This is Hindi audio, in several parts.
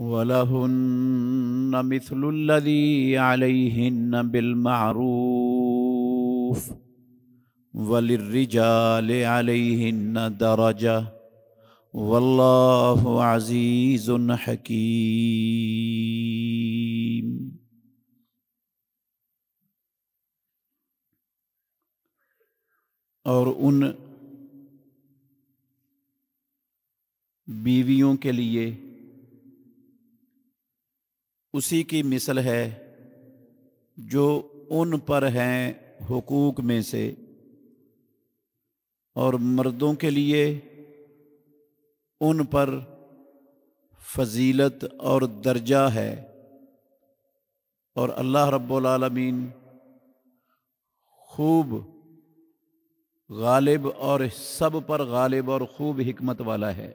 ولهن مثل الذي عليهن بالمعروف وللرجال عليهن درجة والله عزيز حكيم और उन बीवियों के लिए उसी की मिसल है जो उन पर हैं हकूक़ में से और मर्दों के लिए उन पर फजीलत और दर्जा है और अल्लाह रब्बुल खूब गालिब और सब पर गालिब और खूब हमत वाला है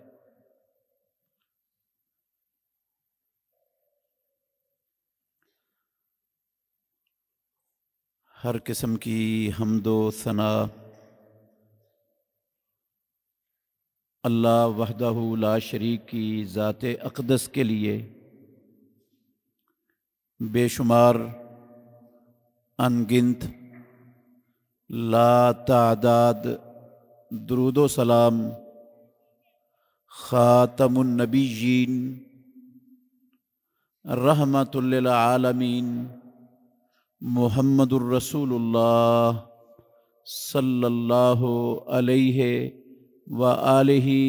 हर किस्म की हमदो सना अल्लाह वहदह ला शरीक की ज़ात अकदस के लिए बेशुमार अनगिनत ला तादाद दरुद सलाम ख़ातमनबीन आलमीन मोहम्मदुर्रसूलुल्लाह सल्लल्लाहु अलैहि व आलिहि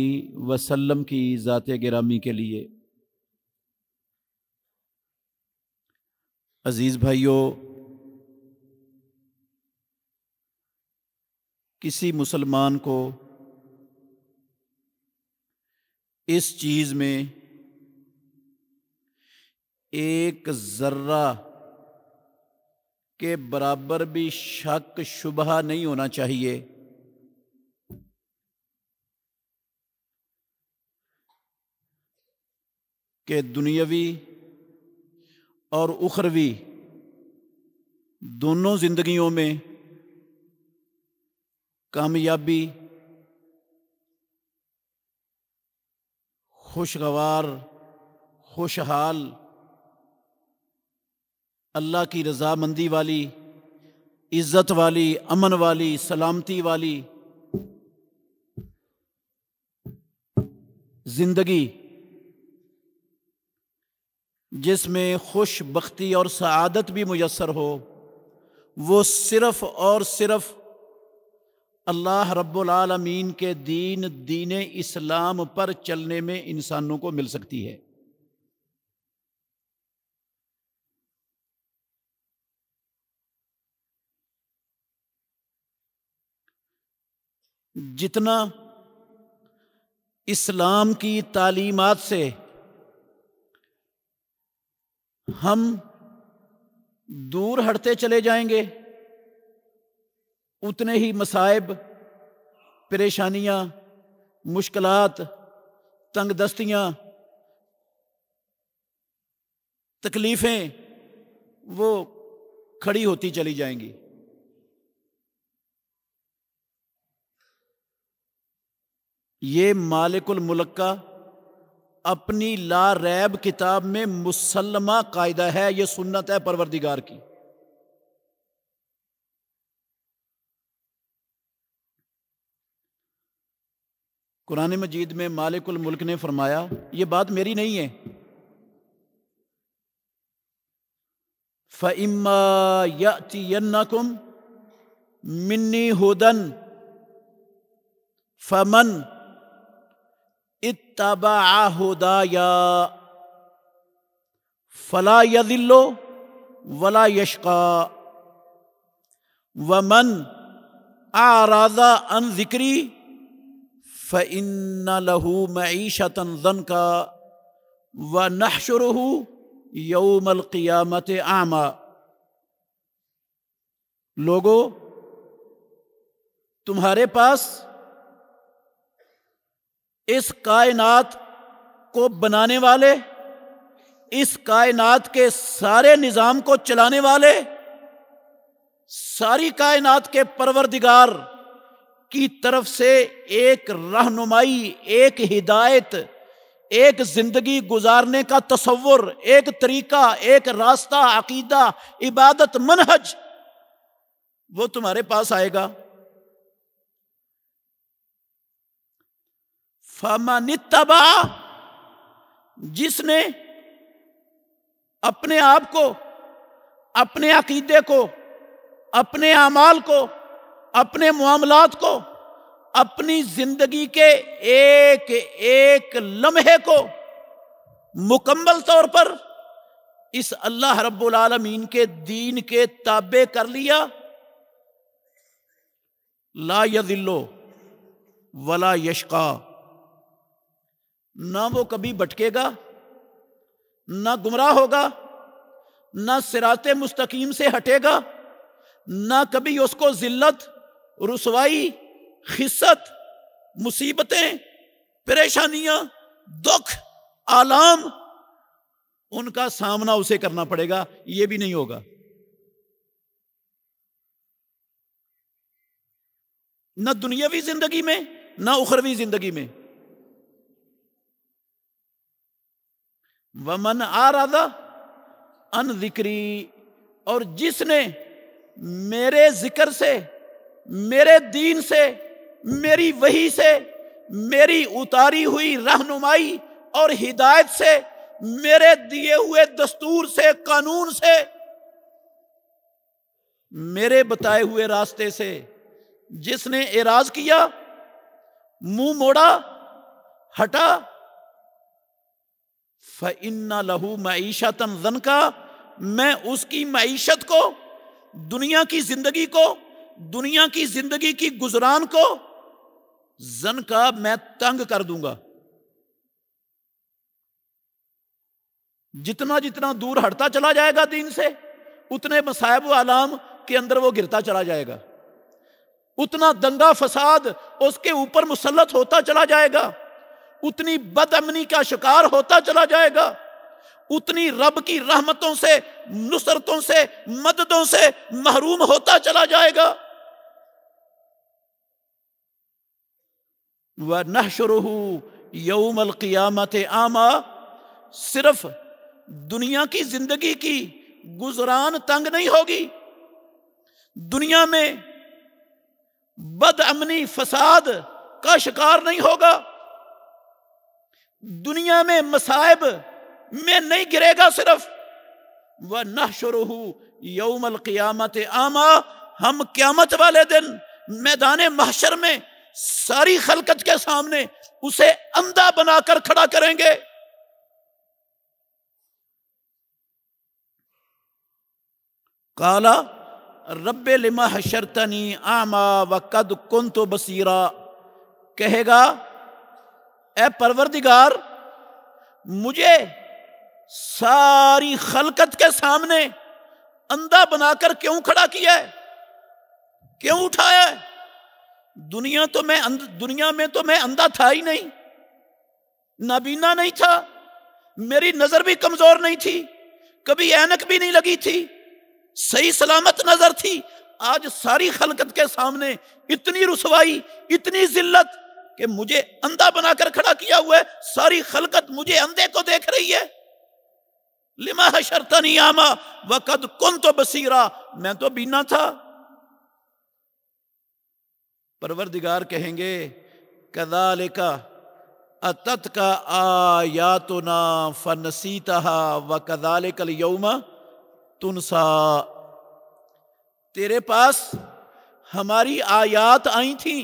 वसल्लम की ज़ात गिरामी के लिए अज़ीज़ भाइयों किसी मुसलमान को इस चीज़ में एक ज़र्रा के बराबर भी शक शुबा नहीं होना चाहिए के दुनियावी और उखरवी दोनों जिंदगियों में कामयाबी खुशगवार खुशहाल अल्लाह की रजामंदी वाली इज़्ज़त वाली अमन वाली सलामती वाली ज़िंदगी जिसमें खुश बख्ती और सआदत भी मैसर हो वो सिर्फ़ और सिर्फ़ अल्लाह रब्बुल के दीन दीन इस्लाम पर चलने में इंसानों को मिल सकती है जितना इस्लाम की तालीमत से हम दूर हटते चले जाएंगे उतने ही मसाइब परेशानियाँ मुश्किल तंग तकलीफ़ें वो खड़ी होती चली जाएंगी ये मालिकुल मुल्क का अपनी ला रैब किताब में मुसलमा कायदा है यह सुन्नत है परवरदिगार की कुरान मजीद में मालिकुल मुल्क ने फरमाया ये बात मेरी नहीं है फ़िम्मा यन्नकुम मिन्नी हुदन फमन इतबा हुदाया फला यदिल्लो वला यशका वमन आराजा अन जिक्री फ़िन लहू मीशत जन का व नहशरहू यौमल क़ियामत आमा लोगो तुम्हारे पास इस कायनात को बनाने वाले इस कायनात के सारे निज़ाम को चलाने वाले सारी कायनात के परवरदिगार की तरफ से एक रहनुमाई एक हिदायत एक जिंदगी गुजारने का तस्वुर एक तरीका एक रास्ता अकीदा इबादत मनहज वो तुम्हारे पास आएगा फमन तबा जिसने अपने आप को अपने अकीदे को अपने अमाल को अपने मामलात को अपनी जिंदगी के एक एक लम्हे को मुकम्मल तौर पर इस अल्लाह रब्बुल आलमीन के दीन के ताबे कर लिया ला यदिल्लो वला यशका ना वो कभी भटकेगा ना गुमराह होगा ना सिराते मुस्तकीम से हटेगा ना कभी उसको जिल्लत रसवाई खिस्सत मुसीबतें परेशानियां दुख आलाम उनका सामना उसे करना पड़ेगा ये भी नहीं होगा ना दुनियावी जिंदगी में ना उखरवी जिंदगी में वमन आराधा अन जिक्री और जिसने मेरे जिक्र से मेरे दीन से मेरी वही से मेरी उतारी हुई रहनुमाई और हिदायत से मेरे दिए हुए दस्तूर से कानून से मेरे बताए हुए रास्ते से जिसने एराज किया मुंह मोड़ा हटा फ़िन्ना लहू मीशत जन का मैं उसकी मीशत को दुनिया की जिंदगी को दुनिया की जिंदगी की गुजरान को जन का मैं तंग कर दूंगा जितना जितना दूर हटता चला जाएगा दिन से उतने मसायब आलाम के अंदर वो गिरता चला जाएगा उतना दंगा फसाद उसके ऊपर मुसलत होता चला जाएगा उतनी बदअमनी का शिकार होता चला जाएगा उतनी रब की रहमतों से नुसरतों से मददों से महरूम होता चला जाएगा वह न शुरू यौमल क़ियामत आमा सिर्फ दुनिया की जिंदगी की गुजरान तंग नहीं होगी दुनिया में बदअमनी फसाद का शिकार नहीं होगा दुनिया में मसाइब में नहीं गिरेगा सिर्फ वह न शुरू यौमल क्यामत आमा हम क्यामत वाले दिन मैदान महशर में सारी खलकत के सामने उसे अंधा बनाकर खड़ा करेंगे काला रब लिमा हशरतनी आमा व कद कुन तो बसीरा कहेगा ए परवरदिगार मुझे सारी खलकत के सामने अंधा बनाकर क्यों खड़ा किया है क्यों उठाया है दुनिया तो मैं दुनिया में तो मैं अंधा था ही नहीं नाबीना नहीं था मेरी नजर भी कमजोर नहीं थी कभी ऐनक भी नहीं लगी थी सही सलामत नजर थी आज सारी खलकत के सामने इतनी रसवाई इतनी जिल्लत कि मुझे अंधा बनाकर खड़ा किया हुआ है सारी खलकत मुझे अंधे को देख रही है लिमा शर्ता नहीं आमा वकद कौन तो बसीरा मैं तो बीना था परवरदिगार कहेंगे कदा का अतत का आया तो ना फनसीता व कदाल कल यौमा तुनसा तेरे पास हमारी आयात आई थी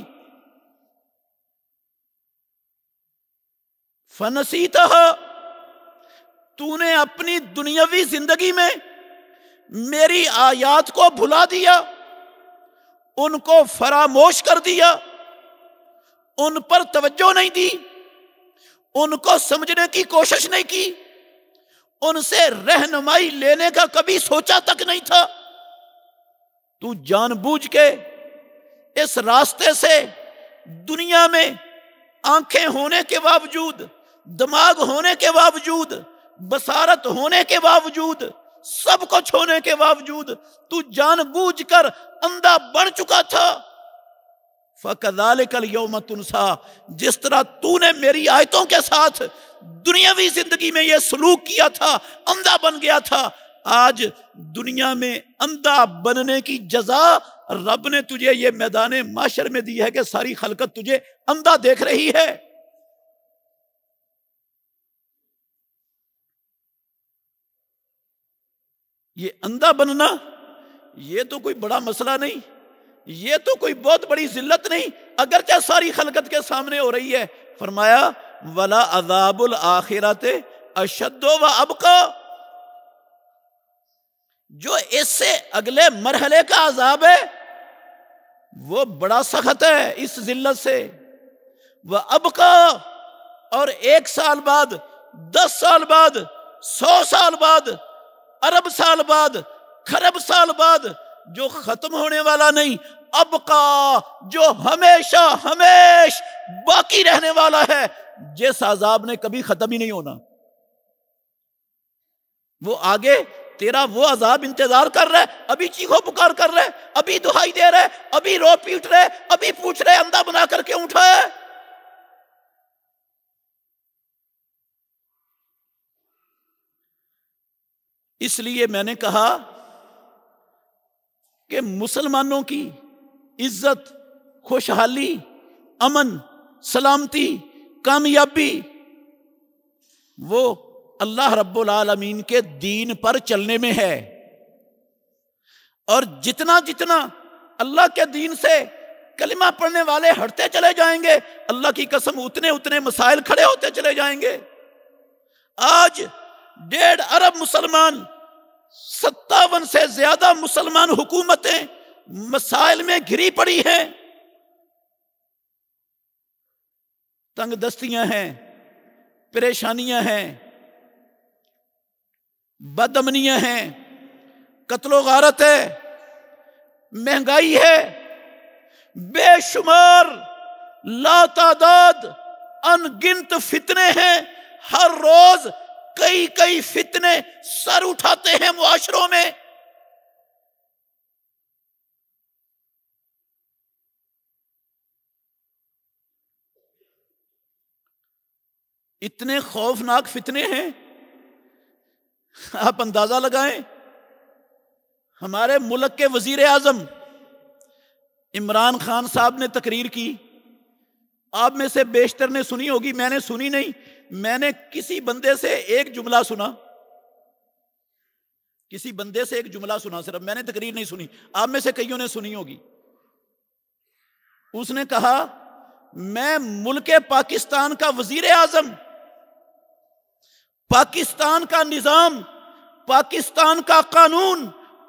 फनसीत तूने अपनी दुनियावी जिंदगी में मेरी आयात को भुला दिया उनको फरामोश कर दिया उन पर तवज्जो नहीं दी उनको समझने की कोशिश नहीं की उनसे रहनुमाई लेने का कभी सोचा तक नहीं था तू जानबूझ के इस रास्ते से दुनिया में आंखें होने के बावजूद दिमाग होने के बावजूद बसारत होने के बावजूद सब कुछ होने के बावजूद तू जानबूझकर अंधा बन चुका था कल यौम तुनसा जिस तरह तूने मेरी आयतों के साथ दुनियावी जिंदगी में यह सलूक किया था अंधा बन गया था आज दुनिया में अंधा बनने की जजा रब ने तुझे ये मैदान माशर में दी है कि सारी खलकत तुझे अंधा देख रही है ये अंधा बनना ये तो कोई बड़ा मसला नहीं ये तो कोई बहुत बड़ी जिल्लत नहीं अगर क्या सारी खलकत के सामने हो रही है फरमाया वला अजाबुल आखिरत अशद्दो व अबका जो इससे अगले मरहले का अजाब है वो बड़ा सख्त है इस जिल्लत से वह अब का और एक साल बाद दस साल बाद सौ साल बाद अरब साल बाद खरब साल बाद जो खत्म होने वाला नहीं अब का जो हमेशा हमेश बाकी रहने वाला है जिस आजाब ने कभी खत्म ही नहीं होना वो आगे तेरा वो अजाब इंतजार कर रहा है अभी चीखो पुकार कर रहा है अभी दुहाई दे रहा है अभी रो पीट रहे अभी पूछ रहे अंधा बना करके उठा है इसलिए मैंने कहा कि मुसलमानों की इज्जत खुशहाली अमन सलामती कामयाबी वो अल्लाह रब्बुल आलमीन के दीन पर चलने में है और जितना जितना अल्लाह के दीन से कलिमा पढ़ने वाले हटते चले जाएंगे अल्लाह की कसम उतने उतने मसाइल खड़े होते चले जाएंगे आज डेढ़ अरब मुसलमान सत्तावन से ज्यादा मुसलमान हुकूमतें मसाइल में घिरी पड़ी हैं तंग दस्तियां हैं परेशानियां हैं बदमनियां हैं कत्लो गारत है महंगाई है बेशुमार लातादाद अनगिनत फितने हैं हर रोज कई कई फितने सर उठाते हैं मुआशरों में इतने खौफनाक फितने हैं आप अंदाजा लगाएं हमारे मुल्क के वजीर आजम इमरान खान साहब ने तकरीर की आप में से बेशतर ने सुनी होगी मैंने सुनी नहीं मैंने किसी बंदे से एक जुमला सुना किसी बंदे से एक जुमला सुना सिर्फ मैंने तकरीर नहीं सुनी आप में से कईयों ने सुनी होगी उसने कहा मैं मुल्क पाकिस्तान का वजीर आजम पाकिस्तान का निजाम पाकिस्तान का कानून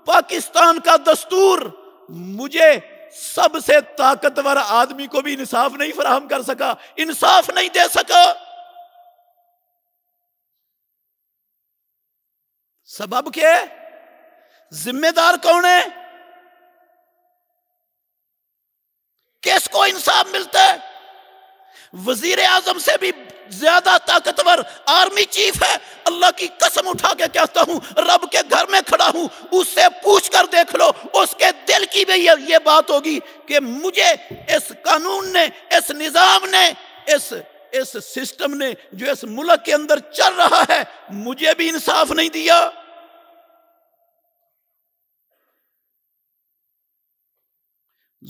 पाकिस्तान का दस्तूर मुझे सबसे ताकतवर आदमी को भी इंसाफ नहीं फराहम कर सका इंसाफ नहीं दे सका सबब के जिम्मेदार कौन है किसको इंसाफ मिलता है वजीर आजम से भी ज्यादा ताकतवर आर्मी चीफ है अल्लाह की कसम उठा के कहता हूं रब के घर में खड़ा हूं उससे पूछ कर देख लो उसके दिल की भी ये, बात होगी कि मुझे इस कानून ने इस निजाम ने इस इस सिस्टम ने जो इस मुल्क के अंदर चल रहा है मुझे भी इंसाफ नहीं दिया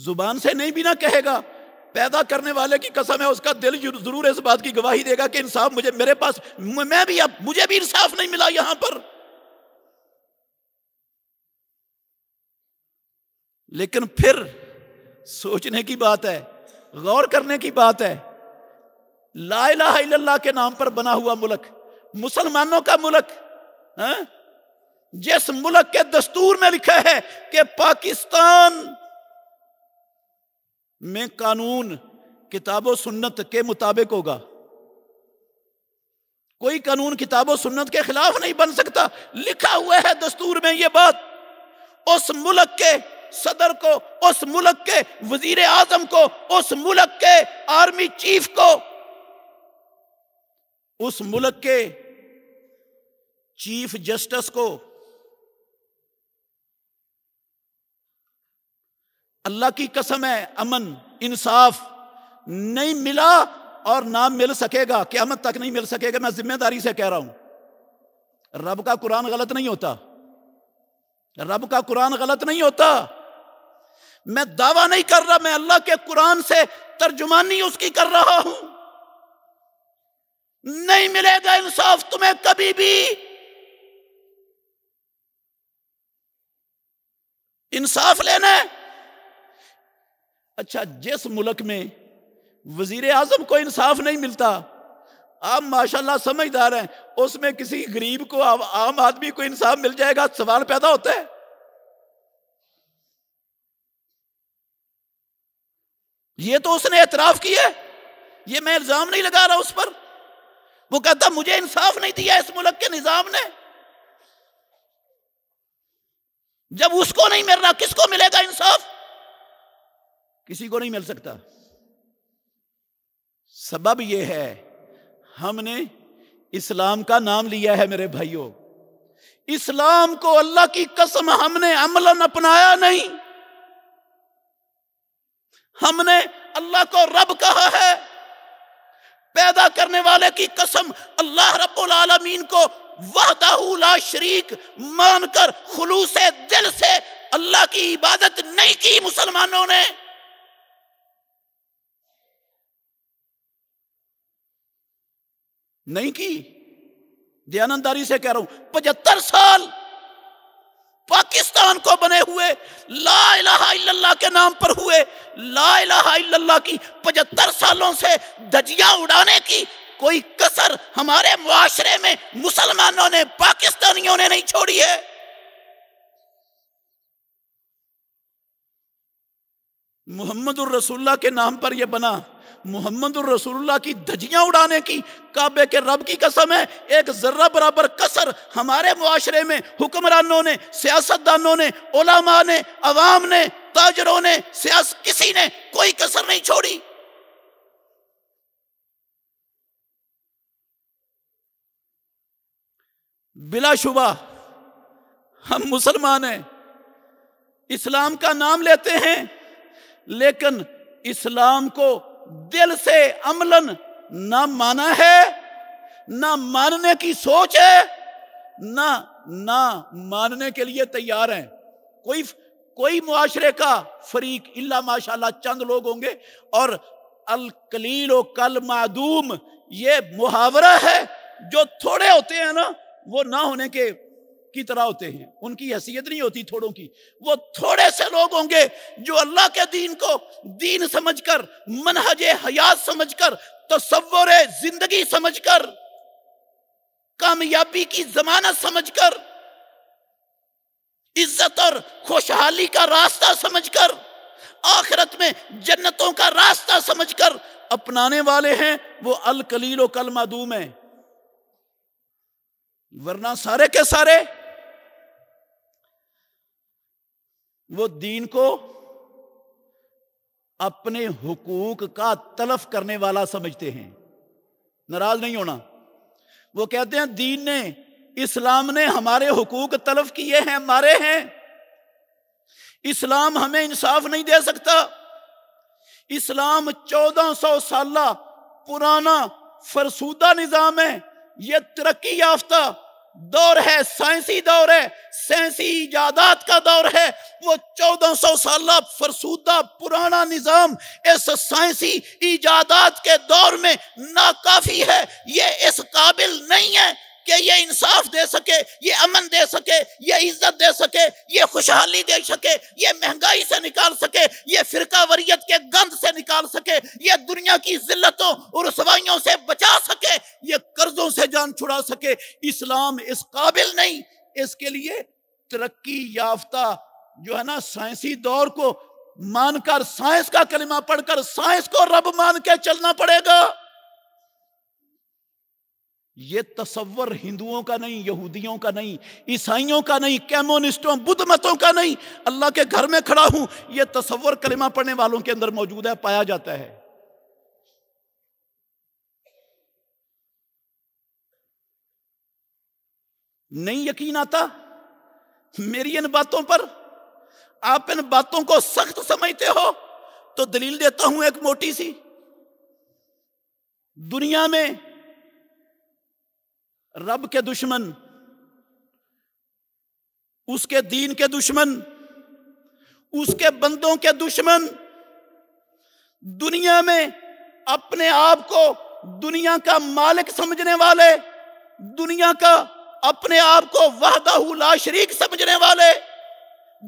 जुबान से नहीं भी ना कहेगा पैदा करने वाले की कसम है उसका दिल जरूर इस बात की गवाही देगा कि इंसाफ मुझे मेरे पास मैं भी अब मुझे भी इंसाफ नहीं मिला यहां पर लेकिन फिर सोचने की बात है गौर करने की बात है ला के नाम पर बना हुआ मुल्क मुसलमानों का मुल्क जिस मुल्क के दस्तूर में लिखा है कि पाकिस्तान में कानून किताबो सुन्नत के मुताबिक होगा कोई कानून किताबो सुन्नत के खिलाफ नहीं बन सकता लिखा हुआ है दस्तूर में यह बात उस मुल्क के सदर को उस मुल्क के वजीर आजम को उस मुल्क के आर्मी चीफ को उस मुल्क के चीफ जस्टिस को अल्लाह की कसम है अमन इंसाफ नहीं मिला और ना मिल सकेगा क्यामत तक नहीं मिल सकेगा मैं जिम्मेदारी से कह रहा हूं रब का कुरान गलत नहीं होता रब का कुरान गलत नहीं होता मैं दावा नहीं कर रहा मैं अल्लाह के कुरान से तर्जुमानी उसकी कर रहा हूं नहीं मिलेगा इंसाफ तुम्हें कभी भी इंसाफ लेना है अच्छा जिस मुल्क में वजीर आजम को इंसाफ नहीं मिलता आप माशाल्लाह समझदार हैं उसमें किसी गरीब को आम आदमी को इंसाफ मिल जाएगा सवाल पैदा होता है ये तो उसने एतराफ किया ये मैं इल्जाम नहीं लगा रहा उस पर वो कहता मुझे इंसाफ नहीं दिया इस मुल्क के निजाम ने जब उसको नहीं मिल रहा किसको मिलेगा इंसाफ किसी को नहीं मिल सकता सबब यह है हमने इस्लाम का नाम लिया है मेरे भाइयों इस्लाम को अल्लाह की कसम हमने अमलन अपनाया नहीं हमने अल्लाह को रब कहा है पैदा करने वाले की कसम अल्लाह रब्बुल आलमीन को वाहदाहूला शरीक मानकर खुलूस दिल से अल्लाह की इबादत नहीं की मुसलमानों ने नहीं की दयानंदारी से कह रहा हूं पचहत्तर साल पाकिस्तान को बने हुए ला इलाहा के नाम पर हुए ला इलाहा की पचहत्तर सालों से धजिया उड़ाने की कोई कसर हमारे मुआशरे में मुसलमानों ने पाकिस्तानियों ने नहीं छोड़ी है मोहम्मद रसुल्ला के नाम पर यह बना मोहम्मद रसुल्ला की धजियां उड़ाने की काबे के रब की कसम है एक जर्रा बराबर कसर हमारे मुआशरे में हुक्मरानों ने सियासतदानों ने ओलामा ने अवाम ने ताजरों ने सियास किसी ने कोई कसर नहीं छोड़ी बिलाशुबा हम मुसलमान हैं इस्लाम का नाम लेते हैं लेकिन इस्लाम को दिल से अमलन ना माना है ना मानने की सोच है ना ना मानने के लिए तैयार हैं कोई कोई मुआशरे का फरीक इल्ला माशाल्लाह चंद लोग होंगे और अल कलील कल मादूम ये मुहावरा है जो थोड़े होते हैं ना वो ना होने के की तरह होते हैं उनकी हैसियत नहीं होती थोड़ों की वो थोड़े से लोग होंगे जो अल्लाह के दीन को दीन समझकर मनहज हयात समझकर तस्वर जिंदगी समझकर कामयाबी की जमानत समझकर इज्जत और खुशहाली का रास्ता समझकर आखिरत में जन्नतों का रास्ता समझकर अपनाने वाले हैं वो अल कलीलो कल मदूम है वरना सारे के सारे वो दीन को अपने हुकूक का तलफ करने वाला समझते हैं नाराज नहीं होना वो कहते हैं दीन ने इस्लाम ने हमारे हुकूक तलफ किए हैं मारे हैं इस्लाम हमें इंसाफ नहीं दे सकता इस्लाम चौदह सौ साल पुराना फरसूदा निज़ाम है यह तरक्की याफ्ता दौर है साइंसी दौर है साइंसी ईजादात का दौर है वो चौदह सौ साल फरसूदा पुराना निज़ाम इस साइंसी ईजादात के दौर में नाकाफी है ये इस काबिल नहीं है कि ये इंसाफ दे सके ये अमन दे सके ये इज्जत दे सके ये खुशहाली दे सके ये महंगाई से निकाल सके ये फिरका वरीत के गंद से निकाल सके ये दुनिया की जिल्लतों और रसवाइयों से बचा सके ये कर्जों से जान छुड़ा सके इस्लाम इस काबिल नहीं इसके लिए तरक्की याफ्ता जो है ना साइंसी दौर को मानकर साइंस का कलिमा पढ़कर साइंस को रब मान के चलना पड़ेगा ये तस्वर हिंदुओं का नहीं यहूदियों का नहीं ईसाइयों का नहीं कैमोनिस्टों बुद्ध मतों का नहीं अल्लाह के घर में खड़ा हूं यह तस्वर कलिमा पढ़ने वालों के अंदर मौजूद है पाया जाता है नहीं यकीन आता मेरी इन बातों पर आप इन बातों को सख्त समझते हो तो दलील देता हूं एक मोटी सी दुनिया में रब के दुश्मन उसके दीन के दुश्मन उसके बंदों के दुश्मन दुनिया में अपने आप को दुनिया का मालिक समझने वाले दुनिया का अपने आप को वाहदाहू ला शरीक समझने वाले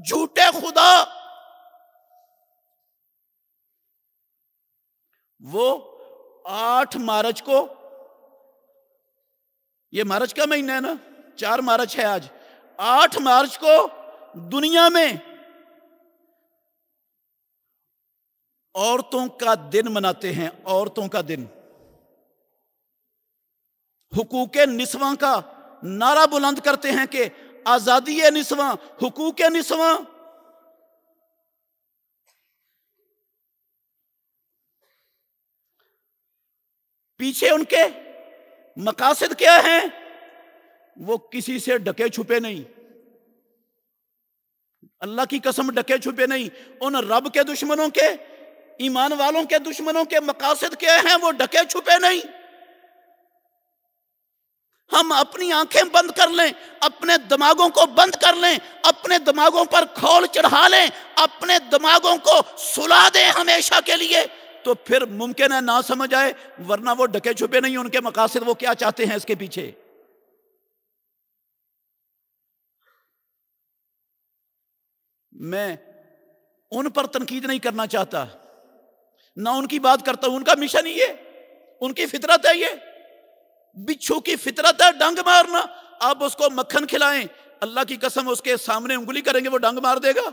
झूठे खुदा वो आठ मार्च को ये मार्च का महीना है ना चार मार्च है आज आठ मार्च को दुनिया में औरतों का दिन मनाते हैं औरतों का दिन हुकूक निस्वा का नारा बुलंद करते हैं कि आजादी निस्वा हुकूक निस्वा पीछे उनके मकासद क्या है वो किसी से डके छुपे नहीं अल्लाह की कसम डके छुपे नहीं उन रब के दुश्मनों के ईमान वालों के दुश्मनों के मकासद क्या हैं वो डके छुपे नहीं हम अपनी आंखें बंद कर लें अपने दिमागों को बंद कर लें अपने दिमागों पर खोल चढ़ा लें अपने दिमागों को सुला दें हमेशा के लिए तो फिर मुमकिन है ना समझ आए वरना वो ढके छुपे नहीं उनके मकासद वो क्या चाहते हैं इसके पीछे मैं उन पर तनकीद नहीं करना चाहता ना उनकी बात करता हूं उनका मिशन ही है उनकी फितरत है ये बिच्छू की फितरत है डंग मारना आप उसको मक्खन खिलाएं अल्लाह की कसम उसके सामने उंगली करेंगे वो डंग मार देगा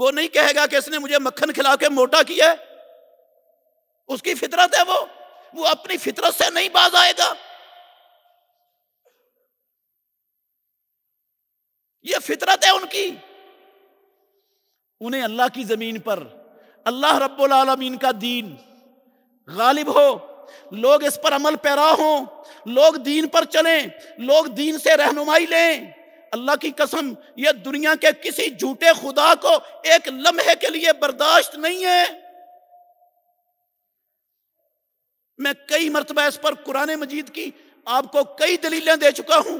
वो नहीं कहेगा कि इसने मुझे मक्खन खिला के मोटा किया है उसकी फितरत है वो वो अपनी फितरत से नहीं बाज आएगा ये फितरत है उनकी उन्हें अल्लाह की ज़मीन पर अल्लाह रब्बुल आलमीन का दीन गालिब हो लोग इस पर अमल पैरा हो लोग दीन पर चलें लोग दीन से रहनुमाई लें अल्लाह की कसम यह दुनिया के किसी झूठे खुदा को एक लम्हे के लिए बर्दाश्त नहीं है मैं कई मरतबा इस पर कुरान मजीद की आपको कई दलीलें दे चुका हूं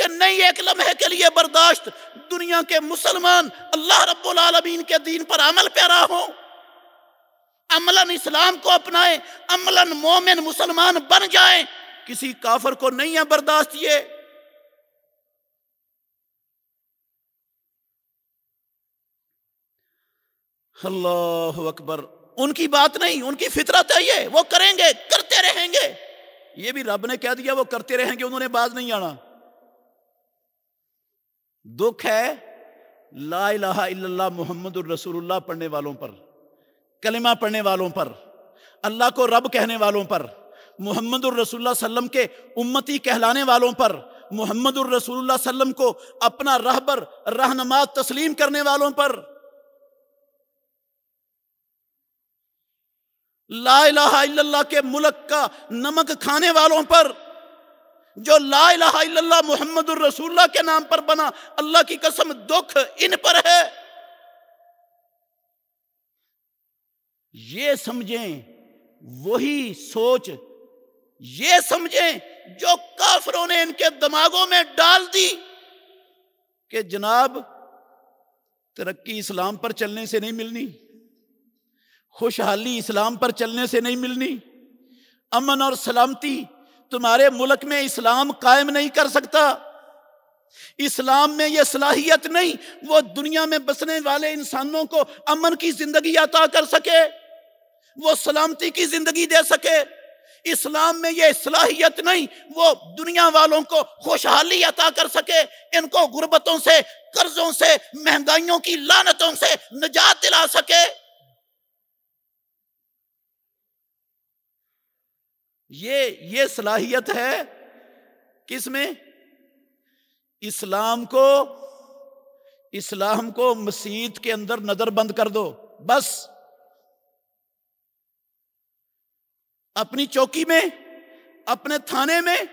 कि नहीं एक लम्हे के लिए बर्दाश्त दुनिया के मुसलमान अल्लाह रब्बुल आलमीन के दीन पर अमल प्यारा हो अमलन इस्लाम को अपनाए अमलन मोमिन मुसलमान बन जाए किसी काफर को नहीं है बर्दाश्त ये अल्लाह अकबर उनकी बात नहीं उनकी फितरत तो है ये वो करेंगे करते रहेंगे ये भी रब ने कह दिया वो करते रहेंगे उन्होंने बाज नहीं आना दुख है ला इला मोहम्मद रसूलुल्लाह पढ़ने वालों पर कलिमा पढ़ने वालों पर अल्लाह को रब कहने वालों पर मोहम्मद रसूलुल्लाह सल्लम के उम्मती कहलाने वालों पर मोहम्मद रसूलुल्लाह सल्लम को अपना रहबर रहनमा तस्लीम करने वालों पर ला के मुल्क का नमक खाने वालों पर जो ला मोहम्मद रसूल्ला के नाम पर बना अल्लाह की कसम दुख इन पर है ये समझें वही सोच ये समझें जो काफरों ने इनके दिमागों में डाल दी कि जनाब तरक्की इस्लाम पर चलने से नहीं मिलनी खुशहाली इस्लाम पर चलने से नहीं मिलनी अमन और सलामती तुम्हारे मुल्क में इस्लाम कायम नहीं कर सकता इस्लाम में यह सलाहियत नहीं वो दुनिया में बसने वाले इंसानों को अमन की जिंदगी अता कर सके वो सलामती की जिंदगी दे सके इस्लाम में यह सलाहियत नहीं वो दुनिया वालों को खुशहाली अता कर सके इनको गुर्बतों से कर्जों से महंगाइयों की लानतों से निजात दिला सके ये ये सलाहियत है किसमें इस्लाम को इस्लाम को मसीद के अंदर नजर बंद कर दो बस अपनी चौकी में अपने थाने में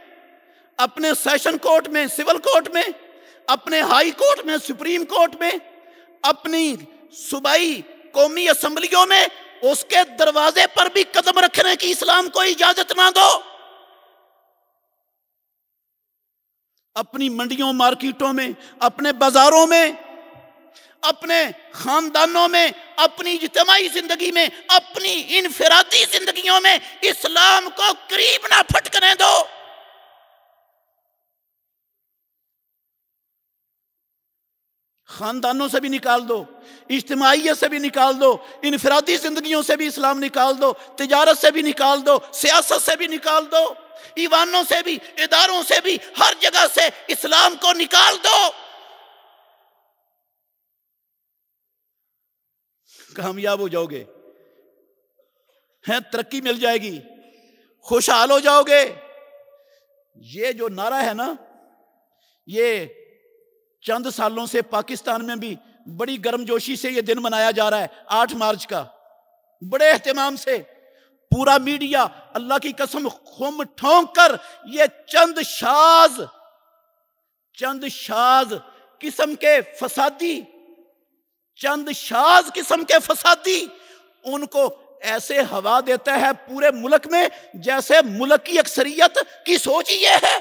अपने सेशन कोर्ट में सिविल कोर्ट में अपने हाई कोर्ट में सुप्रीम कोर्ट में अपनी सूबाई कौमी असम्बलियों में उसके दरवाजे पर भी कदम रखने की इस्लाम को इजाजत ना दो अपनी मंडियों मार्केटों में अपने बाजारों में अपने खानदानों में अपनी इजतमाही जिंदगी में अपनी इनफरादी जिंदगियों में इस्लाम को करीब ना फटकने दो ख़ानदानों से भी निकाल दो इज्तमाहीत से भी निकाल दो इनफरादी ज़िंदगियों से भी इस्लाम निकाल दो तजारत से भी निकाल दो सियासत से भी निकाल दो ईवानों से भी इदारों से भी हर जगह से इस्लाम को निकाल दो कामयाब हो जाओगे हैं तरक्की मिल जाएगी खुशहाल हो जाओगे ये जो नारा है ना ये चंद सालों से पाकिस्तान में भी बड़ी गर्मजोशी से ये दिन मनाया जा रहा है आठ मार्च का बड़े अहतमाम से पूरा मीडिया अल्लाह की कसम खुम ठोंक कर ये चंद शाज चंद शाज किस्म के फसादी चंद शाज किस्म के फसादी उनको ऐसे हवा देता है पूरे मुल्क में जैसे मुल्क की अक्सरियत की सोच ये है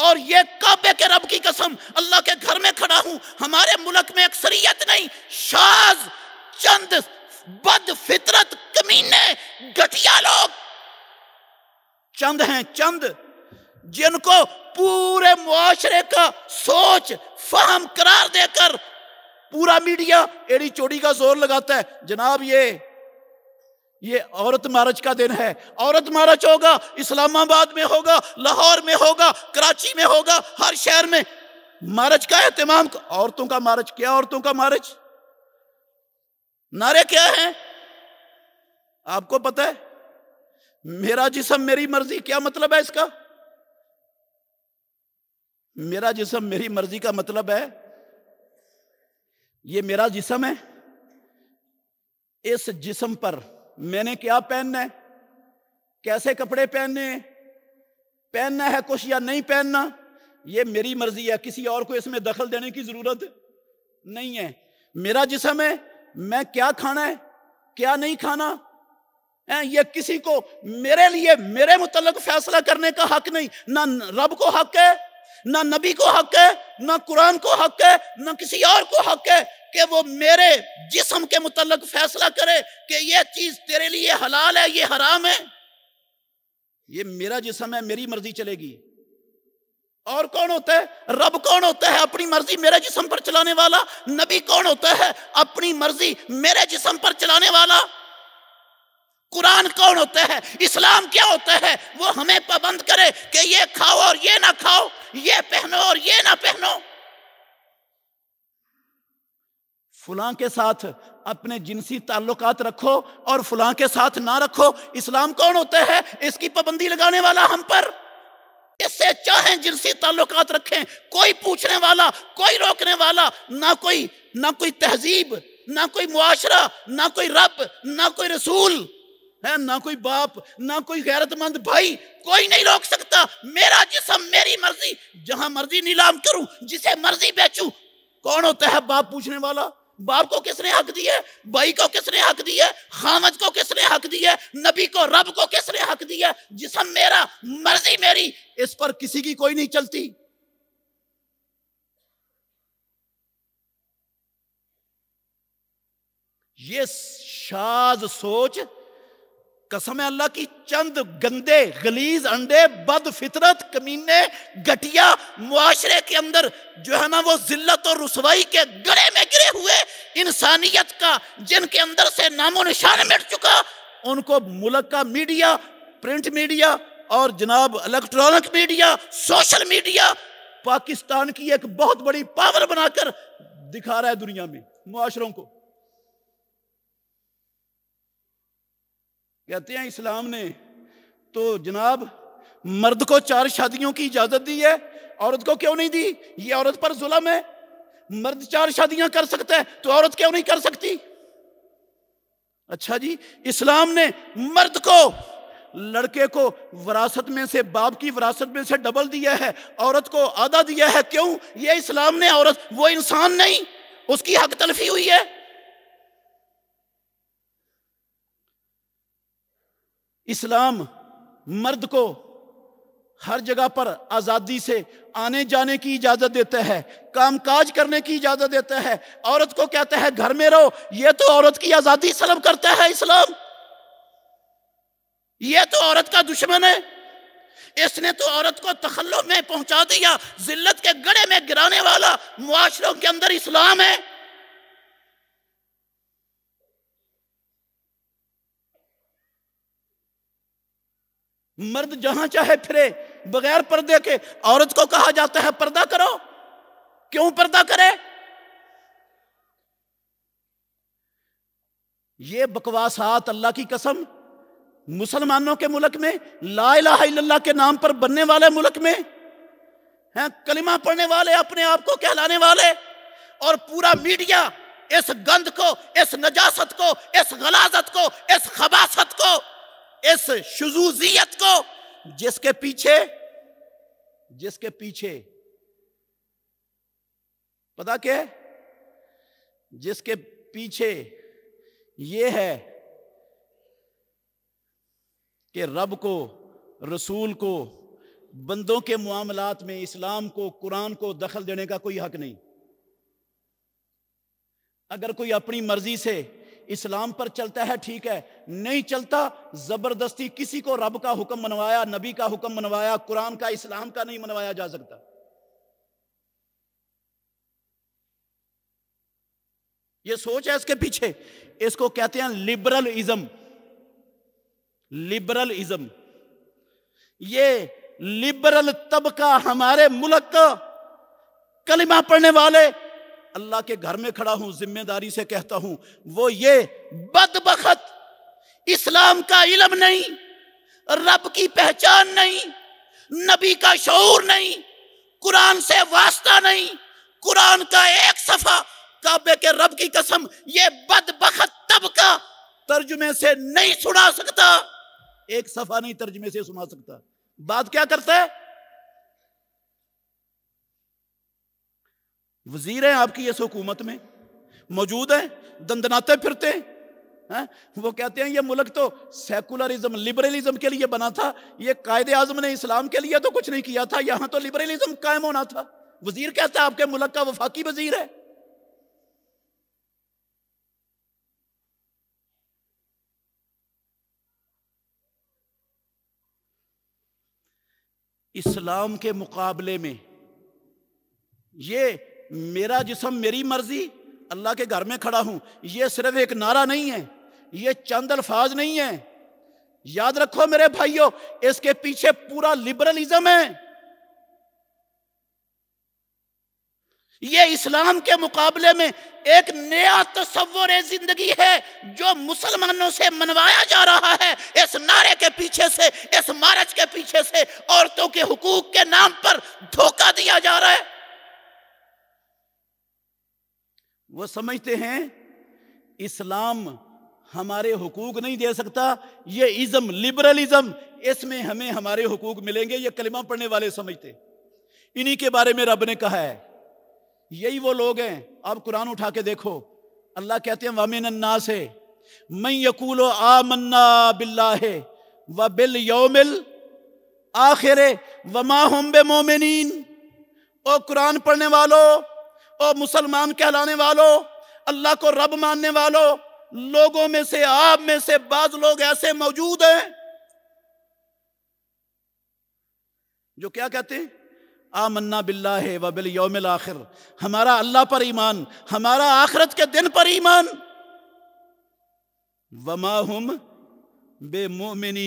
और ये काबे के रब की कसम अल्लाह के घर में खड़ा हूं हमारे मुल्क में अक्सरियत नहीं शाज चंद बद फितरत कमीने घटिया लोग चंद हैं चंद जिनको पूरे मुआरे का सोच फहम करार देकर पूरा मीडिया एड़ी चोड़ी का जोर लगाता है जनाब ये ये औरत मारच का दिन है औरत मारच होगा इस्लामाबाद में होगा लाहौर में होगा कराची में होगा हर शहर में मारच का तमाम औरतों का मारच क्या औरतों का मारच नारे क्या है आपको पता है मेरा जिसम मेरी मर्जी क्या मतलब है इसका मेरा जिसम मेरी मर्जी का मतलब है ये मेरा जिसम है इस जिसम पर मैंने क्या पहनना है कैसे कपड़े पहनने पहनना है कुछ या नहीं पहनना ये मेरी मर्जी है किसी और को इसमें दखल देने की जरूरत नहीं है मेरा जिसम है मैं क्या खाना है क्या नहीं खाना है ये किसी को मेरे लिए मेरे मुतलक फैसला करने का हक नहीं ना रब को हक है ना नबी को हक है ना कुरान को हक है ना किसी और को हक है कि वो मेरे जिसम के मुतलक फैसला करे कि ये चीज तेरे लिए हलाल है ये हराम है ये मेरा जिसम है मेरी मर्जी चलेगी और कौन होता है रब कौन होता है अपनी मर्जी मेरे जिसम पर चलाने वाला नबी कौन होता है अपनी मर्जी मेरे जिसम पर चलाने वाला कुरान कौन होता है इस्लाम क्या होता है वो हमें पाबंद करे कि ये खाओ और ये ना खाओ ये पहनो और ये ना पहनो फुलां के साथ अपने जिनसी ताल्लुकात रखो और फुलां के साथ ना रखो इस्लाम कौन होता है इसकी पाबंदी लगाने वाला हम पर इससे चाहे जिनसी ताल्लुकात रखें कोई पूछने वाला कोई रोकने वाला ना कोई ना कोई तहजीब ना कोई मुआशरा ना कोई रब ना कोई रसूल है ना कोई बाप ना कोई गैरतमंद भाई कोई नहीं रोक सकता मेरा जिसम मेरी मर्जी जहां मर्जी नीलाम करूं जिसे मर्जी बेचूं कौन होता है बाप पूछने वाला बाप को किसने हक दिया भाई को किसने हक दिया खामद को किसने हक दिया नबी को रब को किसने हक दिया जिसम मेरा मर्जी मेरी इस पर किसी की कोई नहीं चलती ये शाज सोच कसम है अल्लाह की चंद गंदे गलीज अंडे बद फितरत कमीने गटिया मुआशरे के अंदर जो है ना वो जिल्लत और रसवाई के गले में गिरे हुए इंसानियत का जिनके अंदर से नामो निशान मिट चुका उनको मुल्क का मीडिया प्रिंट मीडिया और जनाब electronic media social media Pakistan की एक बहुत बड़ी पावर बनाकर दिखा रहा है दुनिया में मुआशरों को कहते हैं इस्लाम ने तो जनाब मर्द को चार शादियों की इजाजत दी है औरत को क्यों नहीं दी ये औरत पर जुलम है मर्द चार शादियां कर सकता है तो औरत क्यों नहीं कर सकती अच्छा जी इस्लाम ने मर्द को लड़के को विरासत में से बाप की विरासत में से डबल दिया है औरत को आधा दिया है क्यों ये इस्लाम ने औरत वो इंसान नहीं उसकी हक तलफी हुई है इस्लाम मर्द को हर जगह पर आज़ादी से आने जाने की इजाज़त देता है कामकाज करने की इजाज़त देता है औरत को कहता है घर में रहो ये तो औरत की आज़ादी सलम करता है इस्लाम ये तो औरत का दुश्मन है इसने तो औरत को तखल्लु में पहुंचा दिया जिल्लत के गड़े में गिराने वाला मुआशरों के अंदर इस्लाम है मर्द जहां चाहे फिरे बगैर पर्दे के औरत को कहा जाता है पर्दा करो क्यों पर्दा करे ये बकवासात अल्लाह की कसम मुसलमानों के मुल्क में ला इलाहा के नाम पर बनने वाले मुल्क में हैं कलिमा पढ़ने वाले अपने आप को कहलाने वाले और पूरा मीडिया इस गंद को इस नजासत को इस गलाजत को इस खबासत को इस शुजूजियत को जिसके पीछे जिसके पीछे पता क्या है जिसके पीछे ये है कि रब को रसूल को बंदों के मामलात में इस्लाम को कुरान को दखल देने का कोई हक नहीं अगर कोई अपनी मर्जी से इस्लाम पर चलता है ठीक है नहीं चलता जबरदस्ती किसी को रब का हुक्म मनवाया नबी का हुक्म मनवाया कुरान का इस्लाम का नहीं मनवाया जा सकता ये सोच है इसके पीछे इसको कहते हैं लिबरल इज्म लिबरल इज्म ये लिबरल तबका हमारे मुल्क का कलिमा पढ़ने वाले अल्लाह के घर में खड़ा हूं जिम्मेदारी से कहता हूं वो ये बदबखत इस्लाम का इलम नहीं रब की पहचान नहीं नबी का शौर नहीं कुरान से वास्ता नहीं कुरान का एक सफा काबे के रब की कसम ये बदबखत तबका तर्जुमे से नहीं सुना सकता एक सफा नहीं तर्जुमे से सुना सकता बात क्या करता है वजीर हैं आपकी इस हुकूमत में मौजूद हैं दंदनाते फिरते हैं है? वो कहते हैं ये मुल्क तो सेकुलरिज्म लिबरलिज्म के लिए बना था ये कायद आजम ने इस्लाम के लिए तो कुछ नहीं किया था यहां तो लिबरलिज्म कायम होना था वजीर कहता है आपके मुल्क का वफाकी वजीर है इस्लाम के मुकाबले में ये मेरा जिसम मेरी मर्जी अल्लाह के घर में खड़ा हूँ ये सिर्फ एक नारा नहीं है ये चंद अल्फाज नहीं है याद रखो मेरे भाइयों इसके पीछे पूरा लिबरलिज्म है ये इस्लाम के मुकाबले में एक नया तस्वर जिंदगी है जो मुसलमानों से मनवाया जा रहा है इस नारे के पीछे से इस मारच के पीछे से औरतों के हकूक के नाम पर धोखा दिया जा रहा है वो समझते हैं इस्लाम हमारे हकूक नहीं दे सकता ये इज़म लिबरलिज्म इसमें हमें हमारे हकूक मिलेंगे ये कलिमा पढ़ने वाले समझते इन्हीं के बारे में रब ने कहा है यही वो लोग हैं आप कुरान उठा के देखो अल्लाह कहते हैं वामिन अन्ना से मैं यकूल मन्ना बिल्ला है व बिल योमिल आखिर वमा हम बे मोमिन ओ कुरान पढ़ने वालों ओ मुसलमान कहलाने वालों अल्लाह को रब मानने वालों लोगों में से आप में से बाज लोग ऐसे मौजूद हैं जो क्या कहते हैं आ मन्ना बिल्ला है वबिल योमिल आखिर हमारा अल्लाह पर ईमान हमारा आखरत के दिन पर ईमान वमा हम बेमोमिन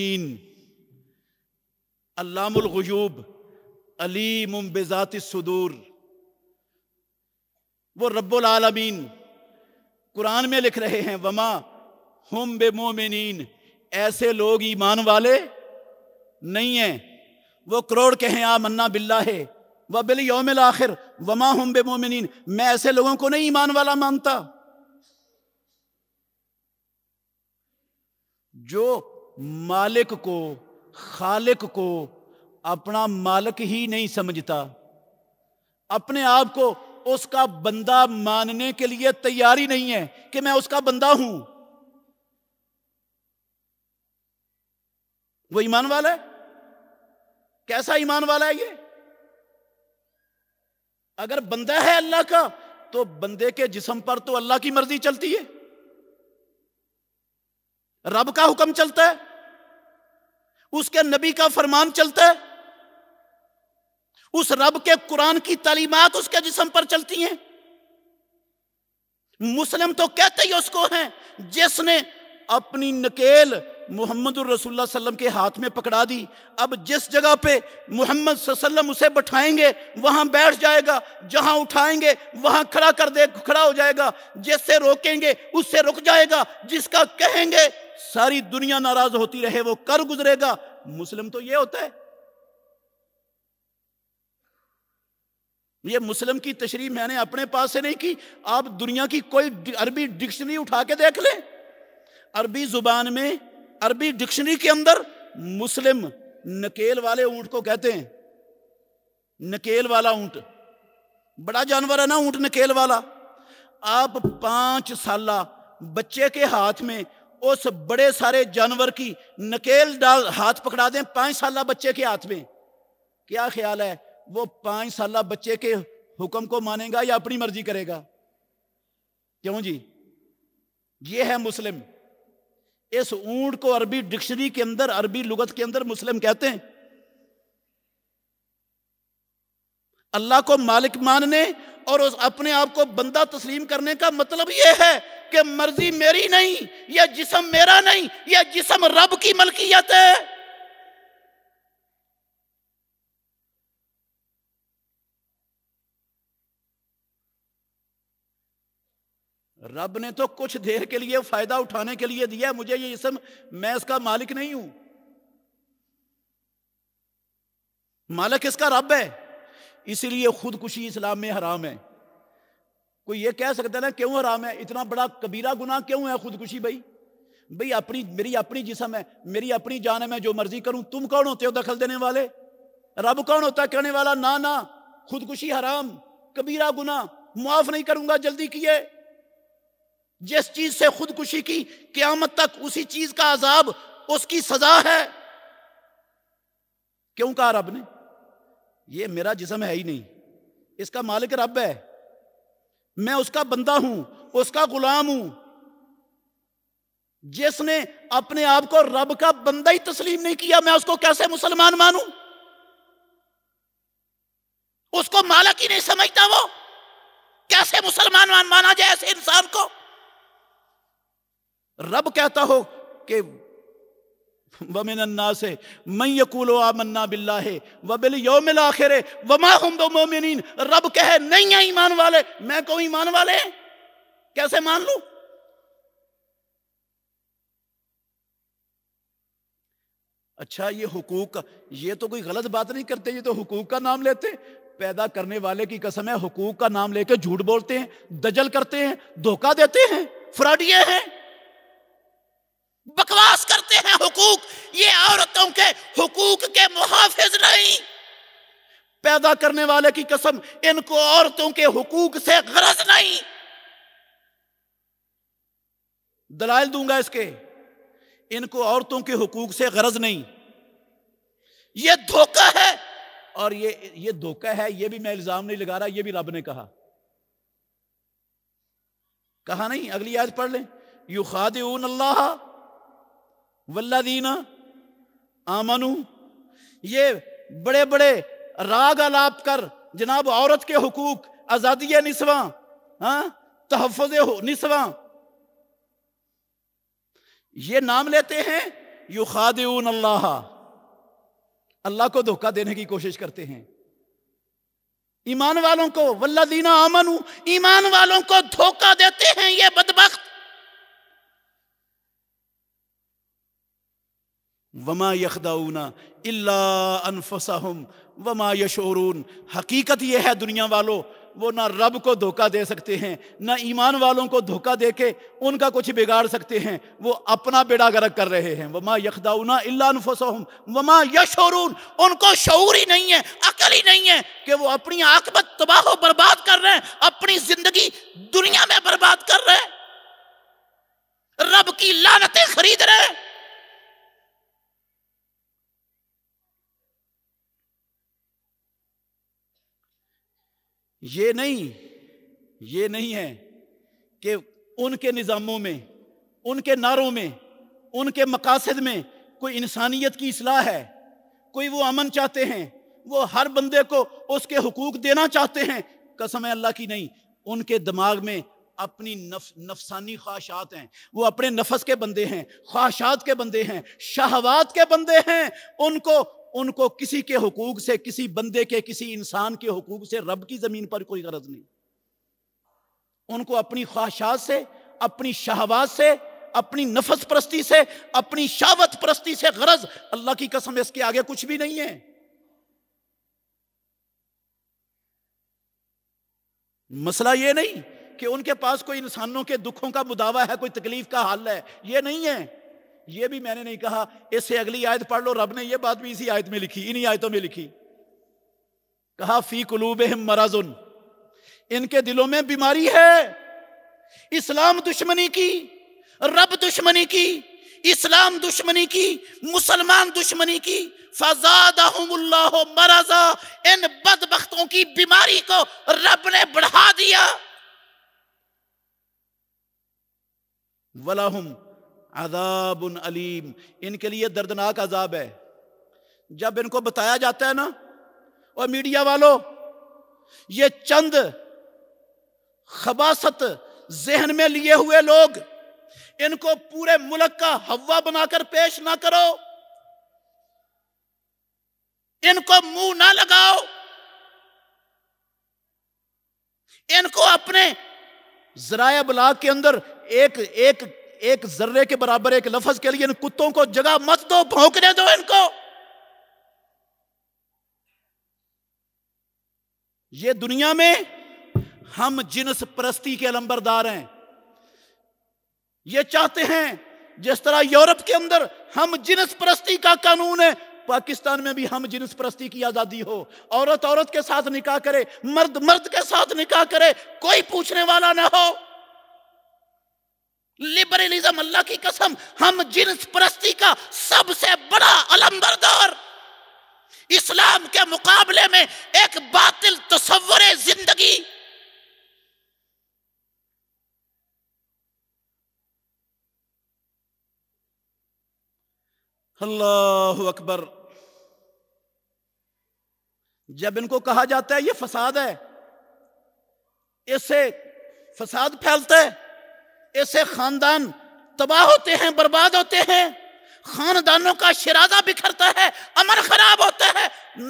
अल्लामुल अली मुम बेजात सुदूर वो रब्बुल आलमीन कुरान में लिख रहे हैं वमा हम बे मोमिन ऐसे लोग ईमान वाले नहीं हैं वो करोड़ कहें आ मन्ना बिल्ला है वह बिल योमिल आखिर वमा हम बे मोमिन मैं ऐसे लोगों को नहीं ईमान वाला मानता जो मालिक को खालिक को अपना मालिक ही नहीं समझता अपने आप को उसका बंदा मानने के लिए तैयार ही नहीं है कि मैं उसका बंदा हूं वो ईमान वाला है कैसा ईमान वाला है ये अगर बंदा है अल्लाह का तो बंदे के जिसम पर तो अल्लाह की मर्जी चलती है रब का हुक्म चलता है उसके नबी का फरमान चलता है उस रब के कुरान की तालीमत उसके जिसम पर चलती हैं मुस्लिम तो कहते ही उसको हैं जिसने अपनी नकेल मोहम्मद रसुल्लम के हाथ में पकड़ा दी अब जिस जगह पे मोहम्मद उसे बैठाएंगे वहां बैठ जाएगा जहां उठाएंगे वहां खड़ा कर दे खड़ा हो जाएगा जिससे रोकेंगे उससे रुक जाएगा जिसका कहेंगे सारी दुनिया नाराज होती रहे वो कर गुजरेगा मुस्लिम तो ये होता है ये मुस्लिम की तशरी मैंने अपने पास से नहीं की आप दुनिया की कोई अरबी डिक्शनरी उठा के देख लें अरबी जुबान में अरबी डिक्शनरी के अंदर मुस्लिम नकेल वाले ऊंट को कहते हैं नकेल वाला ऊंट बड़ा जानवर है ना ऊंट नकेल वाला आप पांच साल बच्चे के हाथ में उस बड़े सारे जानवर की नकेल डाल हाथ पकड़ा दें पांच साल बच्चे के हाथ में क्या ख्याल है वो पांच साल बच्चे के हुक्म को मानेगा या अपनी मर्जी करेगा क्यों जी ये है मुस्लिम इस ऊंट को अरबी डिक्शनरी के अंदर अरबी लुगत के अंदर मुस्लिम कहते हैं अल्लाह को मालिक मानने और उस अपने आप को बंदा तस्लीम करने का मतलब यह है कि मर्जी मेरी नहीं या जिसम मेरा नहीं या जिसम रब की मलकियत है रब ने तो कुछ देर के लिए फायदा उठाने के लिए दिया मुझे ये इसम मैं इसका मालिक नहीं हूं मालिक इसका रब है इसीलिए खुदकुशी इस्लाम में हराम है कोई ये कह सकता है ना क्यों हराम है इतना बड़ा कबीरा गुना क्यों है खुदकुशी भाई भाई अपनी मेरी अपनी जिसम है मेरी अपनी जान है मैं जो मर्जी करूं तुम कौन होते हो दखल देने वाले रब कौन होता कहने वाला ना ना खुदकुशी हराम कबीरा गुना मुआफ नहीं करूंगा जल्दी किए जिस चीज से खुदकुशी की क्यामत तक उसी चीज का अजाब उसकी सजा है क्यों कहा रब ने ये मेरा जिसम है ही नहीं इसका मालिक रब है मैं उसका बंदा हूं उसका गुलाम हूं जिसने अपने आप को रब का बंदा ही तस्लीम नहीं किया मैं उसको कैसे मुसलमान मानू उसको मालक ही नहीं समझता वो कैसे मुसलमान माना जाए ऐसे इंसान को रब कहता हो कि वमिनन्ना से मैं यकूल आमन्ना बिल्ला है वबिल योमिल आखिर है वमा हम दो मोमिन रब कहे नहीं है ईमान वाले मैं को ईमान वाले कैसे मान लू अच्छा ये हुकूक का ये तो कोई गलत बात नहीं करते ये तो हुकूक का नाम लेते पैदा करने वाले की कसम है हुकूक का नाम लेके झूठ बोलते हैं दजल करते हैं धोखा देते हैं फ्रॉडिये हैं बकवास करते हैं हुकूक ये औरतों के हुकूक के मुहाफिज नहीं पैदा करने वाले की कसम इनको औरतों के हुकूक से गरज नहीं दलाल दूंगा इसके इनको औरतों के हुकूक से गरज नहीं ये धोखा है और ये ये धोखा है ये भी मैं इल्जाम नहीं लगा रहा ये भी रब ने कहा कहा नहीं अगली आज पढ़ लें यू खाद अल्लाह वल्लादीना आमनु ये बड़े बड़े राग आलाप कर जनाब औरत के हकूक आजादी निस्वा हाँ निस्वा ये नाम लेते हैं यू अल्लाह अल्लाह को धोखा देने की कोशिश करते हैं ईमान वालों को वल्ला दीना ईमान वालों को धोखा देते हैं ये बदबख्त वमा यखदाऊना इल्ला अनफसहम वमा यशोरून हकीकत यह है दुनिया वालों वो ना रब को धोखा दे सकते हैं ना ईमान वालों को धोखा दे के उनका कुछ बिगाड़ सकते हैं वो अपना बेड़ा गर्क कर रहे हैं वमा यखदाउना इलाफसम वमा यशोरून उनको शूर ही नहीं है अकल ही नहीं है कि वो अपनी आकबत तबाह बर्बाद कर रहे हैं अपनी जिंदगी दुनिया में बर्बाद कर रहे हैं रब की लानतें खरीद रहे हैं ये नहीं ये नहीं है कि उनके निज़ामों में उनके नारों में उनके मकासद में कोई इंसानियत की असलाह है कोई वो अमन चाहते हैं वो हर बंदे को उसके हकूक देना चाहते हैं कसम है अल्लाह की नहीं उनके दिमाग में अपनी नफ, नफसानी ख्वाहिशात हैं वो अपने नफस के बंदे हैं ख्वाहिशात के बंदे हैं शहवात के बंदे हैं उनको उनको किसी के हकूक से किसी बंदे के किसी इंसान के हकूक से रब की ज़मीन पर कोई गरज नहीं उनको अपनी ख्वाहिशात से अपनी शहवात से अपनी नफस परस्ती से अपनी शावत परस्ती से गरज अल्लाह की कसम इसके आगे कुछ भी नहीं है मसला यह नहीं कि उनके पास कोई इंसानों के दुखों का मुदावा है कोई तकलीफ का हल है यह नहीं है ये भी मैंने नहीं कहा इससे अगली आयत पढ़ लो रब ने ये बात भी इसी आयत में लिखी इन्हीं आयतों में लिखी कहा फी कुलूब मराजुन इनके दिलों में बीमारी है इस्लाम दुश्मनी की रब दुश्मनी की इस्लाम दुश्मनी की मुसलमान दुश्मनी की फजादाह मराजा इन बदबख्तों की बीमारी को रब ने बढ़ा दिया वलाहुम उन अलीम इनके लिए दर्दनाक अजाब है जब इनको बताया जाता है ना और मीडिया वालों ये चंद खबासत जहन में लिए हुए लोग इनको पूरे मुल्क का हवा बनाकर पेश ना करो इनको मुंह ना लगाओ इनको अपने जराया बलाक के अंदर एक एक एक जर्रे के बराबर एक लफज के लिए इन कुत्तों को जगह मत दो भौंकने दो इनको ये दुनिया में हम जिनस परस्ती के अलंबरदार हैं ये चाहते हैं जिस तरह यूरोप के अंदर हम जिनस परस्ती का कानून है पाकिस्तान में भी हम जिनस परस्ती की आजादी हो औरत औरत के साथ निकाह करे मर्द मर्द के साथ निकाह करे कोई पूछने वाला ना हो लिबरलिज्म अल्लाह की कसम हम जिन्स परस्ती का सबसे बड़ा अलमबरदार इस्लाम के मुकाबले में एक बातिल तस्वर जिंदगी अल्लाह अकबर जब इनको कहा जाता है ये फसाद है इससे फसाद फैलता है ऐसे खानदान तबाह होते हैं बर्बाद होते हैं खानदानों का शराजा बिखरता है अमन खराब होता है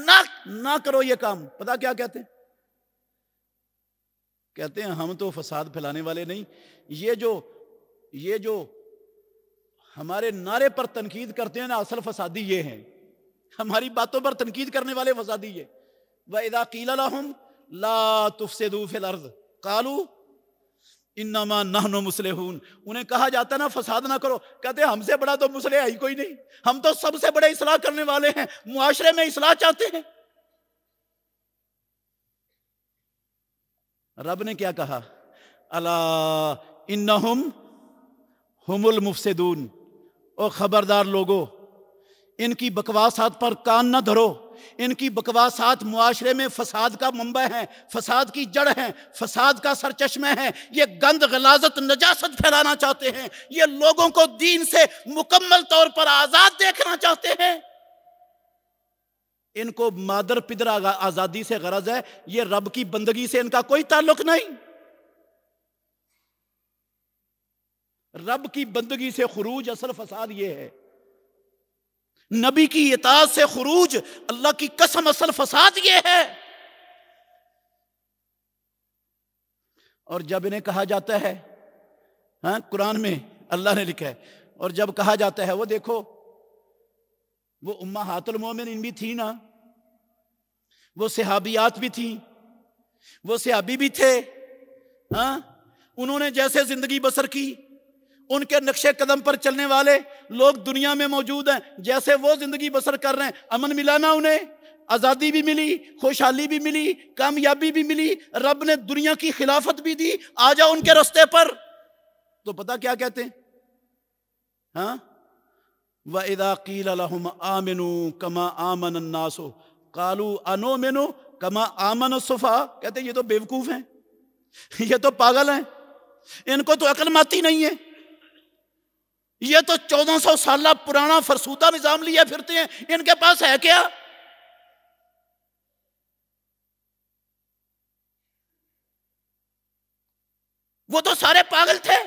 ना ना करो ये काम पता क्या कहते हैं कहते हैं हम तो फसाद फैलाने वाले नहीं ये जो ये जो हमारे नारे पर तनकीद करते हैं ना असल फसादी ये हैं हमारी बातों पर तनकीद करने वाले फसादी ये वदाकीला ला तुफसे कालू इन्नामा नहनो मुसलहून उन्हें कहा जाता ना फसाद ना करो कहते हमसे बड़ा तो मुसलह है ही कोई नहीं हम तो सबसे बड़े इसलाह करने वाले हैं मुआशरे में इसलाह चाहते हैं रब ने क्या कहा अला इन्नहुम हुमुल मुफसेदून ओ खबरदार लोगो इनकी बकवासात पर कान ना धरो इनकी बकवासात मुआशरे में फसाद का मुंबई है फसाद की जड़ है फसाद का सरचश्मे है ये गंद गलाजत नजासत फैलाना चाहते हैं ये लोगों को दीन से मुकम्मल तौर पर आज़ाद देखना चाहते हैं इनको मादर पिदर आज़ादी से गरज है ये रब की बंदगी से इनका कोई ताल्लुक नहीं रब की बंदगी से खरूज असल फसाद ये है नबी की इताज से खरूज अल्लाह की कसम असल फसाद ये है और जब इन्हें कहा जाता है हाँ कुरान में अल्लाह ने लिखा है और जब कहा जाता है वो देखो वो उम्मा हातुल मोमिन भी थी ना वो सहाबियात भी थी वो सहाबी भी थे हाँ उन्होंने जैसे जिंदगी बसर की उनके नक्शे कदम पर चलने वाले लोग दुनिया में मौजूद हैं जैसे वो जिंदगी बसर कर रहे हैं अमन मिला ना उन्हें आज़ादी भी मिली खुशहाली भी मिली कामयाबी भी मिली रब ने दुनिया की खिलाफत भी दी आ जाओ उनके रस्ते पर तो पता क्या कहते हैं हाँ व इदाकील आमिनु कमा आमन नासो कालू अनो मेनो कमा आमन सुफा कहते ये तो बेवकूफ़ हैं ये तो पागल हैं इनको तो अकलमाती नहीं है ये तो चौदह सौ साल पुराना फरसूदा निजाम लिए फिरते हैं इनके पास है क्या वो तो सारे पागल थे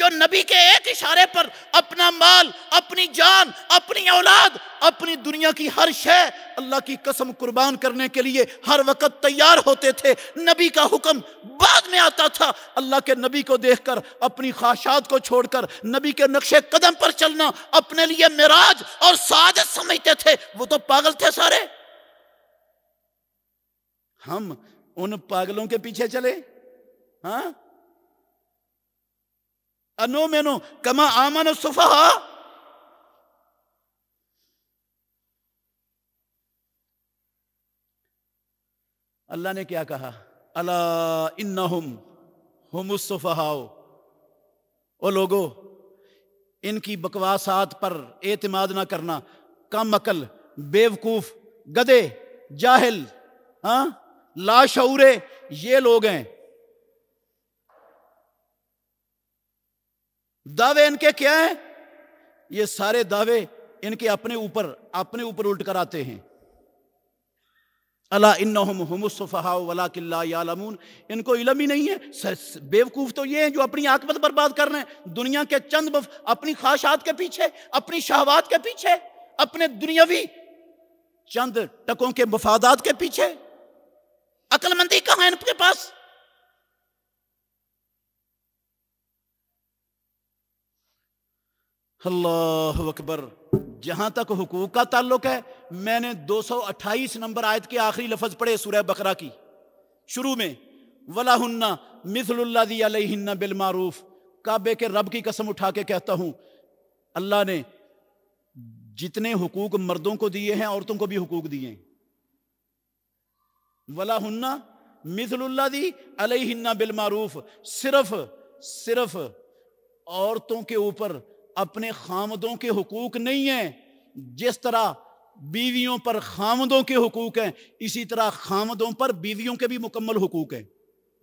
जो नबी के एक इशारे पर अपना माल अपनी जान अपनी औलाद अपनी दुनिया की हर शय अल्लाह की कसम कुर्बान करने के लिए हर वक्त तैयार होते थे नबी का हुक्म बाद में आता था अल्लाह के नबी को देखकर अपनी ख्वाहिशात को छोड़कर नबी के नक्शे कदम पर चलना अपने लिए मिराज और साजत समझते थे वो तो पागल थे सारे हम उन पागलों के पीछे चले हाँ अनो मेनो कमा आमन सुफा अल्लाह ने क्या कहा अला इन्नहुम हुमुसफहाओ ओ लोगो इनकी बकवासात पर एतमाद ना करना कम अकल बेवकूफ गधे जाहिल हाँ लाशूरे ये लोग हैं दावे इनके क्या है ये सारे दावे इनके अपने ऊपर अपने ऊपर उल्ट कर आते हैं अला इन हमसफ़ा वला किल्लामून इनको इलम ही नहीं है बेवकूफ़ तो ये हैं जो अपनी आकबत बर्बाद कर रहे हैं दुनिया के चंद बफ अपनी ख्वाहिशात के पीछे अपनी शहवात के पीछे अपने दुनियावी चंद टकों के मफादात के पीछे अकलमंदी कहां है इनके पास अल्लाह अकबर जहां तक हकूक का ताल्लुक है मैंने 228 नंबर आयत के आखिरी लफज पढ़े सूरह बकरा की शुरू में वला हन्ना मिसल्ला बिल मारूफ काबे के रब की कसम उठा के कहता हूं अल्लाह ने जितने हकूक मर्दों को दिए हैं औरतों को भी हकूक दिए हैं वला दी मिसल्ला अलहिन्ना बिल मारूफ सिर्फ सिर्फ औरतों के ऊपर अपने खामदों के हकूक नहीं हैं जिस तरह बीवियों पर खामदों के हकूक हैं इसी तरह खामदों पर बीवियों के भी मुकम्मल हकूक हैं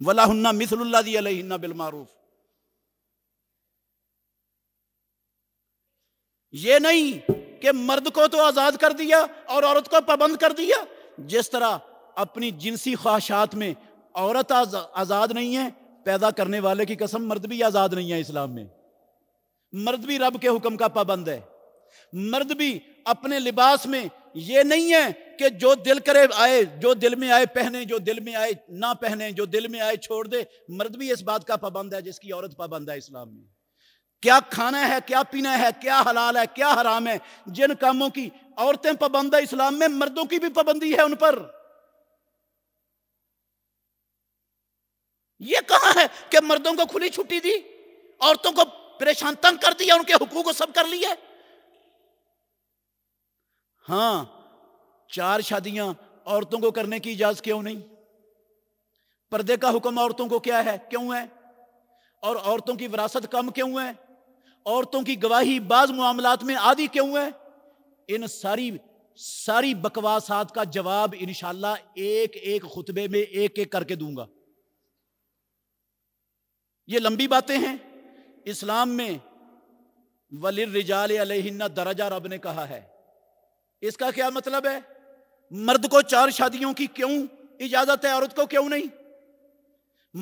वलाहन्ना मिसल्ला दिन्ना बिलमारूफ ये नहीं कि मर्द को तो आज़ाद कर दिया और औरत को पाबंद कर दिया जिस तरह अपनी जिनसी ख्वाहिशात में औरत आज़ाद नहीं है पैदा करने वाले की कसम मर्द भी आज़ाद नहीं है इस्लाम में मर्द भी रब के हुक्म का पाबंद है मर्द भी अपने लिबास में ये नहीं है कि जो दिल करे आए जो दिल में आए पहने जो दिल में आए ना पहने जो दिल में आए छोड़ दे मर्द भी इस बात का पाबंद है जिसकी औरत पाबंद है इस्लाम में क्या खाना है क्या पीना है क्या हलाल है क्या हराम है जिन कामों की औरतें पाबंद है इस्लाम में मर्दों की भी पाबंदी है उन पर यह कहा है कि मर्दों को खुली छुट्टी दी औरतों को परेशान तंग कर दिया उनके हुकूक को सब कर लिया हां चार शादियां औरतों को करने की इजाजत क्यों नहीं पर्दे का हुक्म औरतों को क्या है क्यों है और औरतों की विरासत कम क्यों है औरतों की गवाही बाज मामला में आदि क्यों है इन सारी सारी बकवासात का जवाब इनशाला एक एक खुतबे में एक एक करके दूंगा ये लंबी बातें हैं इस्लाम में वलिर रिजाल अलहिन्ना दराजा रब ने कहा है इसका क्या मतलब है मर्द को चार शादियों की क्यों इजाजत है औरत को क्यों नहीं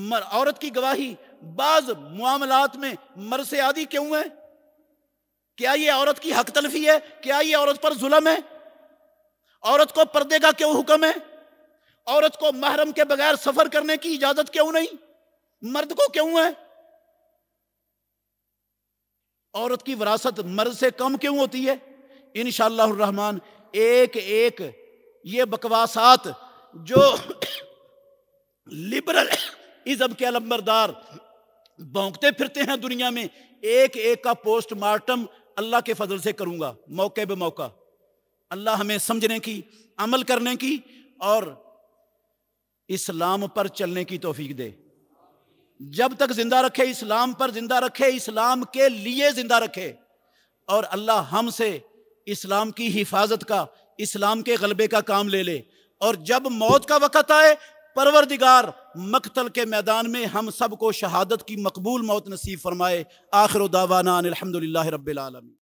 मर, औरत की गवाही बाज मामलात में मर से आदि क्यों है क्या यह औरत की हक तलफी है क्या यह औरत पर जुलम है औरत को पर्दे का क्यों हुक्म है औरत को महरम के बगैर सफर करने की इजाजत क्यों नहीं मर्द को क्यों है औरत की विरासत मर्द से कम क्यों होती है इन रहमान एक एक ये बकवासात जो लिबरल इजब के अलम्बरदार भोंकते फिरते हैं दुनिया में एक एक का पोस्टमार्टम अल्लाह के फजल से करूंगा मौके बे मौका अल्लाह हमें समझने की अमल करने की और इस्लाम पर चलने की तोफीक दे जब तक जिंदा रखे इस्लाम पर जिंदा रखे इस्लाम के लिए जिंदा रखे और अल्लाह हमसे इस्लाम की हिफाजत का इस्लाम के गलबे का काम ले ले और जब मौत का वक़्त आए परवरदिगार मकतल के मैदान में हम सबको शहादत की मकबूल मौत नसीब फरमाए आखिर दावाना अलहमदिल्ला रबालमी